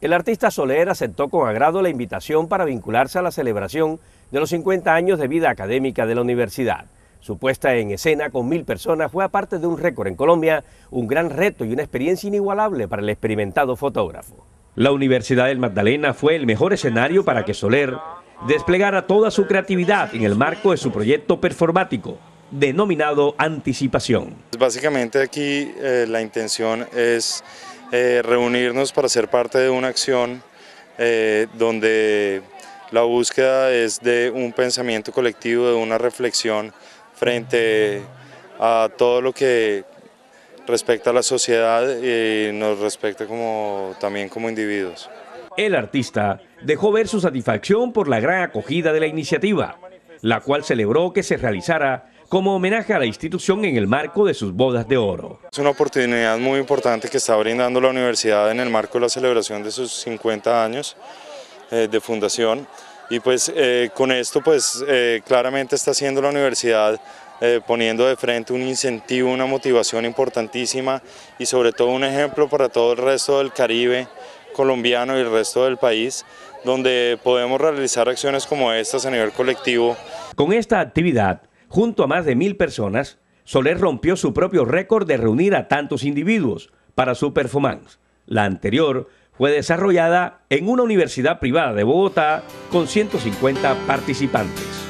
El artista Soler aceptó con agrado la invitación para vincularse a la celebración de los 50 años de vida académica de la universidad. Su puesta en escena con mil personas fue aparte de un récord en Colombia, un gran reto y una experiencia inigualable para el experimentado fotógrafo. La Universidad del Magdalena fue el mejor escenario para que Soler desplegara toda su creatividad en el marco de su proyecto performático, denominado Anticipación. Básicamente aquí eh, la intención es eh, reunirnos para ser parte de una acción eh, donde la búsqueda es de un pensamiento colectivo, de una reflexión frente a todo lo que respecta a la sociedad y nos respecta como, también como individuos. El artista dejó ver su satisfacción por la gran acogida de la iniciativa la cual celebró que se realizara como homenaje a la institución en el marco de sus bodas de oro. Es una oportunidad muy importante que está brindando la universidad en el marco de la celebración de sus 50 años eh, de fundación y pues eh, con esto pues eh, claramente está haciendo la universidad poniendo de frente un incentivo, una motivación importantísima y sobre todo un ejemplo para todo el resto del Caribe colombiano y el resto del país, donde podemos realizar acciones como estas a nivel colectivo. Con esta actividad, junto a más de mil personas, Soler rompió su propio récord de reunir a tantos individuos para su performance. La anterior fue desarrollada en una universidad privada de Bogotá con 150 participantes.